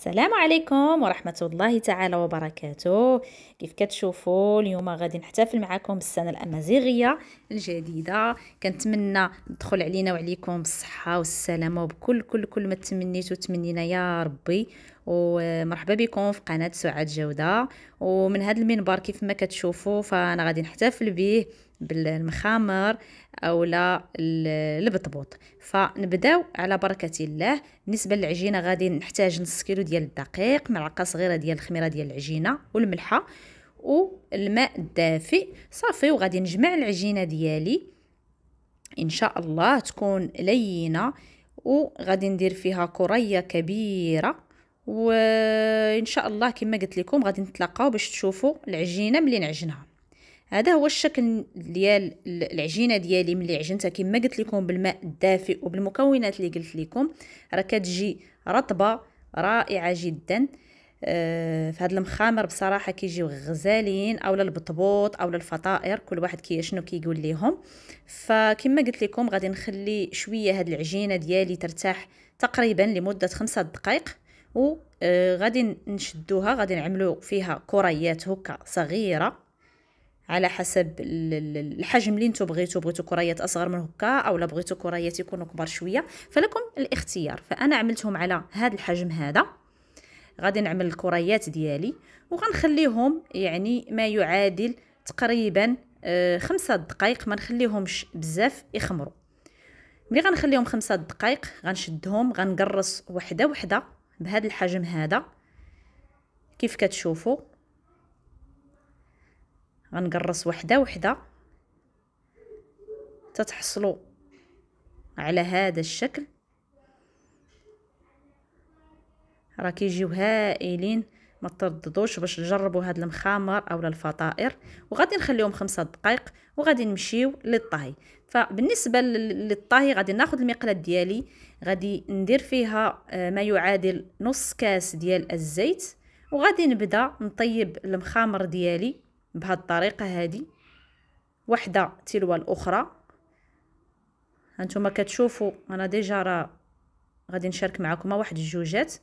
السلام عليكم ورحمة الله تعالى وبركاته كيف كتشوفوا اليوم غادي نحتفل معكم بالسنة الأمازيغية الجديدة كنتمنى تدخل علينا وعليكم بالصحة والسلامة وبكل كل كل ما تمنيتو تمنينا يا ربي ومرحبا بكم في قناة سعاد جودة ومن هذا المنبر كيف ما كتشوفوا فأنا غادي نحتفل به بالمخامر او لا البطبوط فنبداو على بركه الله بالنسبه للعجينه غادي نحتاج نص كيلو ديال الدقيق ملعقه صغيره ديال الخميره ديال العجينه والملحه والماء الدافئ صافي وغادي نجمع العجينه ديالي ان شاء الله تكون لينه وغادي ندير فيها كريه كبيره وان شاء الله كما قلت لكم غادي نتلاقاو باش تشوفوا العجينه ملي نعجنها هذا هو الشكل ديال العجينه ديالي ملي عجنتها كما قلت لكم بالماء الدافئ وبالمكونات اللي قلت لكم راه كتجي رطبه رائعه جدا آه في المخامر بصراحه كيجيو غزالين اولا البطبوط اولا الفطائر كل واحد كي شنو كيقول ليهم فكما قلت لكم غادي نخلي شويه هاد العجينه ديالي ترتاح تقريبا لمده خمسة دقائق وغادي آه، نشدوها غادي نعملو فيها كريات هكا صغيره على حسب الحجم اللي نتو بغيتو بغيتو كريات اصغر من هكا او لا بغيتو كريات يكونوا كبار شويه فلكم الاختيار فانا عملتهم على هذا الحجم هذا غادي نعمل الكريات ديالي وغنخليهم يعني ما يعادل تقريبا آه، خمسة دقائق ما نخليهمش بزاف يخمروا ملي غنخليهم خمسة دقائق غنشدهم غنقرص وحده وحده بهذا الحجم هذا كيف كتشوفوا غنقرص وحده وحده تتحصلوا على هذا الشكل راه كيجيو هائلين ما ترددوش باش تجربوا هاد المخامر اولا الفطائر وغادي نخليهم خمسة دقائق وغادي نمشيو للطهي فبالنسبه للطهي غادي ناخذ المقلاه ديالي غادي ندير فيها آه، ما يعادل نص كاس ديال الزيت وغادي نبدا نطيب المخامر ديالي بهاد الطريقه هادي وحده تلو الاخرى هانتوما كتشوفوا انا ديجا راه غادي نشارك معكم واحد الجوجات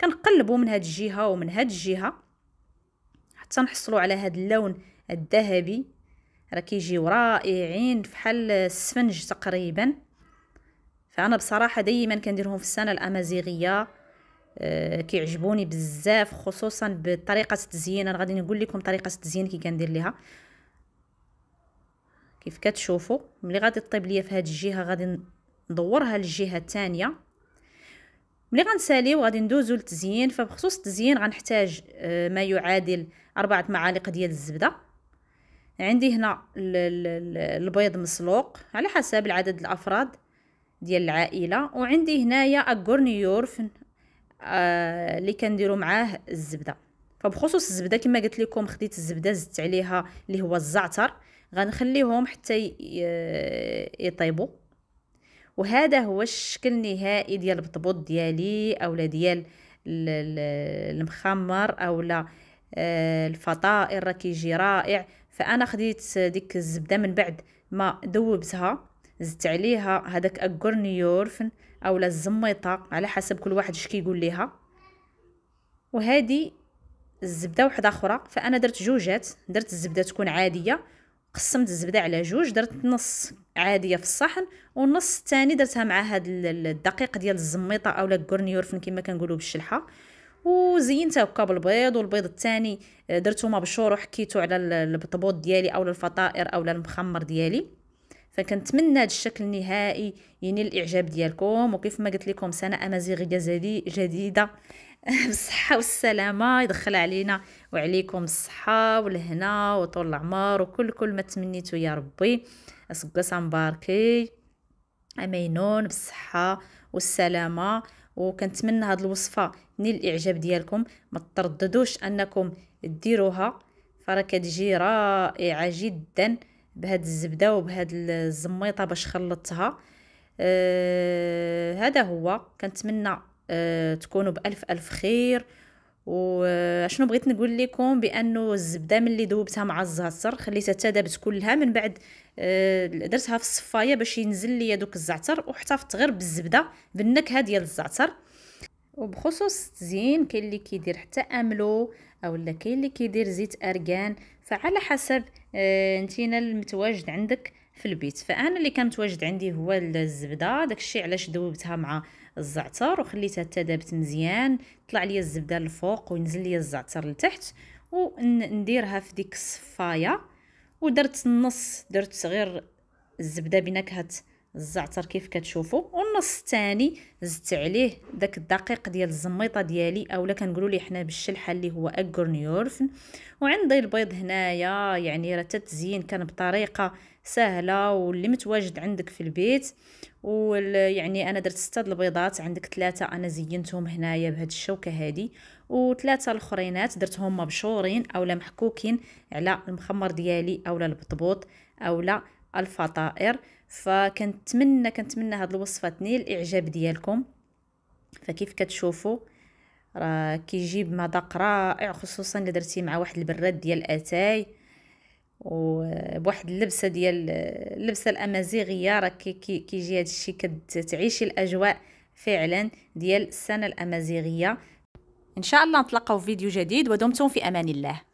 كنقلبوا من هاد الجهه ومن هاد الجهه حتى نحصلوا على هاد اللون الذهبي راه كيجيو رائعين فحال السفنج تقريبا فانا بصراحه دائما كنديرهم في السنه الامازيغيه آه، كيعجبوني بزاف خصوصا بطريقه التزيين انا غادي نقول لكم طريقه التزيين كي كندير ليها كيف كتشوفوا ملي غادي طيب ليا في هذه الجهه غادي ندورها للجهه الثانيه ملي غنساليو غادي ندوزو للتزيين فبخصوص التزيين غنحتاج آه، ما يعادل أربعة معالق ديال الزبده عندي هنا البيض مسلوق على حسب العدد الافراد ديال العائله وعندي هنايا الكورنيور آه، اللي كنديروا معاه الزبده فبخصوص الزبده كما قلت لكم خديت الزبده زدت عليها اللي هو الزعتر غنخليهم حتى آه، يطيبوا وهذا هو الشكل النهائي ديال البطبوط ديالي اولا ديال المخمر اولا آه، الفطائر راه كيجي رائع فانا خديت ديك الزبده من بعد ما ذوبتها زدت عليها هذاك اكورنيورفن اولا الزميطه على حسب كل واحد اش كيقول ليها وهذه الزبده وحده اخرى فانا درت جوجات درت الزبده تكون عاديه قسمت الزبده على جوج درت نص عاديه في الصحن والنص الثاني درتها مع هاد الدقيق ديال الزميطه اولا الكورنيورفن كما كنقولوا بالشلحه وزينتها هكا بالبيض والبيض الثاني آه، درتو مبشور وحكيتو على البطبوط ديالي اولا الفطائر اولا المخمر ديالي فكنتمنى هذا الشكل النهائي يعني الاعجاب ديالكم وكيف ما قلت لكم سنه امازيغيه جديده بالصحه والسلامه يدخل علينا وعليكم الصحه والهنا وطول العمر وكل كل ما تمنيتو يا ربي اسقسا مباركي امينون بالصحه والسلامه وكنتمنى هاد الوصفه نيل الاعجاب ديالكم ما ترددوش انكم ديروها فراه كتجي رائعه جدا بهاد الزبده وبهاد الزميطه باش خلطتها آه هذا هو كنتمنى آه تكونوا بالف الف خير وشنو آه، بغيت نقول لكم بانه الزبده ملي ذوبتها مع الزعتر خليتها تذابت كلها من بعد آه، درتها في الصفايه باش ينزل لي دوك الزعتر وحتفظت غير بالزبده بالنكهه ديال الزعتر وبخصوص التزيين كاين اللي كيدير حتى املو اولا كاين اللي كيدير زيت ارغان فعلى حسب آه نتينا المتواجد عندك في البيت فانا اللي كان متواجد عندي هو الزبده داكشي علاش ذوبتها مع الزعتر وخليتها تذابت مزيان طلع لي الزبده للفوق وينزل لي الزعتر لتحت ونديرها في ديك الصفايه ودرت النص درت غير الزبده بنكهه الزعتر كيف كتشوفوا والنص الثاني زدت عليه داك الدقيق ديال الزميطه ديالي اولا كنقولوا ليه حنا بالشلحه اللي هو اكورنيورفن وعندي البيض هنايا يعني راه التزيين كان بطريقه سهله واللي متواجد عندك في البيت ويعني انا درت سته البيضات عندك ثلاثه انا زينتهم هنايا بهاد الشوكه هادي وثلاثه الاخرينات درتهم مبشورين اولا محكوكين على المخمر ديالي اولا البطبوط اولا الفطائر فكنتمنى كنتمنى هاد الوصفه تنيل الاعجاب ديالكم فكيف كتشوفوا راه كيجيب مذاق رائع خصوصا الا درتيه مع واحد البراد ديال اتاي وبواحد اللبسه ديال اللبسه الامازيغيه راه كيجي كي هذا الشيء كتعيشي الاجواء فعلا ديال السنه الامازيغيه ان شاء الله نتلاقاو في فيديو جديد ودمتم في امان الله